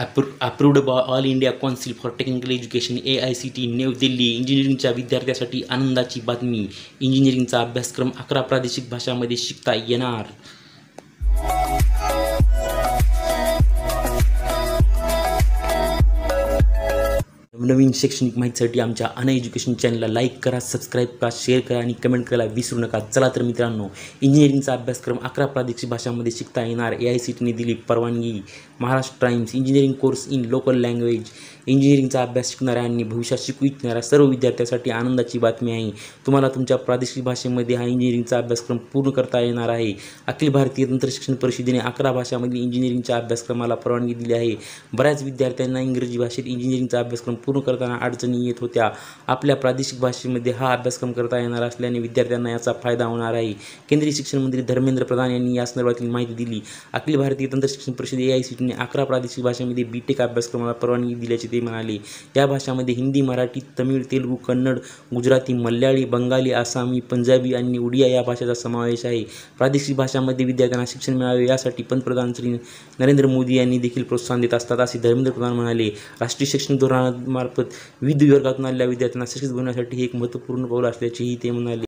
approved by All India Council for Technical Education A I C T New Delhi इंजिनिअरिंगच्या विद्यार्थ्यासाठी आनंदाची बातमी इंजिनिअरिंगचा अभ्यासक्रम अकरा प्रादेशिक भाषांमध्ये शिकता येणार नवनवीन शैक्षणिक माहितीसाठी आमच्या अन एज्युकेशन चॅनलला लाईक करा सबस्क्राईब करा शेअर करा आणि कमेंट करायला विसरू नका चला तर मित्रांनो इंजिनिअरिंगचा अभ्यासक्रम अकरा प्रादेशिक भाषांमध्ये शिकता येणार ए आय सी टीने दिली परवानगी Maharashtra Times engineering course in local language इंजिनिअरिंगचा अभ्यास शिकणाऱ्या आणि भविष्यात शिकू इच्छणाऱ्या सर्व विद्यार्थ्यांसाठी आनंदाची बातमी आहे तुम्हाला तुमच्या प्रादेशिक भाषेमध्ये हा इंजिनिअरिंगचा अभ्यासक्रम पूर्ण करता येणार आहे अखिल भारतीय तंत्रशिक्षण परिषदेने अकरा भाषांमध्ये इंजिनिअरिंगच्या अभ्यासक्रमाला परवानगी दिली आहे बऱ्याच विद्यार्थ्यांना इंग्रजी भाषेत इंजिनिअरिंगचा अभ्यासक्रम पूर्ण करताना अडचणी येत होत्या आपल्या प्रादेशिक भाषेमध्ये हा अभ्यासक्रम करता येणार असल्याने विद्यार्थ्यांना याचा फायदा होणार आहे केंद्रीय शिक्षण मंत्री धर्मेंद्र प्रधान यांनी या संदर्भातील माहिती दिली अखिल भारतीय तंत्र शिक्षण परिषद ए आय सी टीने अकरा प्रादेशिक भाषेमध्ये बी टेक अभ्यासक्रमाला परवानगी दिल्याचे ते म्हणाले या भाषामध्ये हिंदी मराठी तमिळ तेलुगू कन्नड गुजराती मल्याळी बंगाली आसामी पंजाबी आणि उडिया या भाषेचा समावेश आहे प्रादेशिक भाषांमध्ये विद्यार्थ्यांना शिक्षण मिळावे यासाठी पंतप्रधान श्री नरेंद्र मोदी यांनी देखील प्रोत्साहन देत असतात असे धर्मेंद्र प्रधान म्हणाले राष्ट्रीय शिक्षण धोरणात मार्फत विविध विभागातून आलेल्या विद्यार्थ्यांना सशक्त बनवण्यासाठी हे एक महत्त्वपूर्ण पाऊल असल्याचेही ते म्हणाले